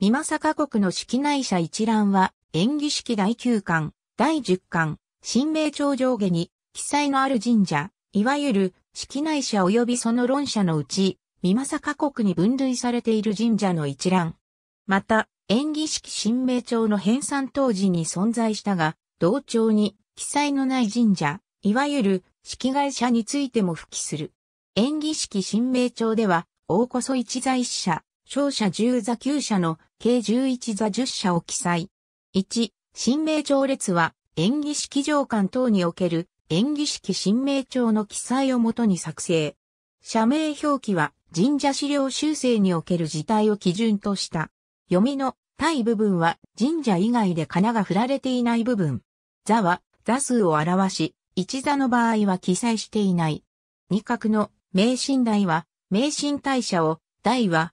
美作国の式内社一覧は、演技式第9巻、第10巻、新名朝上下に、記載のある神社、いわゆる、式内社及びその論者のうち、美作国に分類されている神社の一覧。また、演技式新名朝の編纂当時に存在したが、同調に、記載のない神社、いわゆる、式外社についても付記する。演技式新名朝では、大こそ一在死者、勝者10座9社の計11座10社を記載。1、新名帳列は、演技式上官等における演技式新名帳の記載をもとに作成。社名表記は神社資料修正における事態を基準とした。読みの対部分は神社以外で金が振られていない部分。座は座数を表し、一座の場合は記載していない。二角の名神台は名神大社を、台は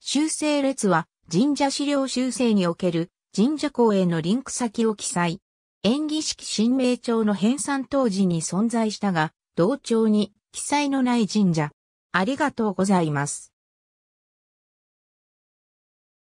修正列は神社資料修正における神社公へのリンク先を記載。演技式新名帳の編纂当時に存在したが、同帳に記載のない神社。ありがとうございます。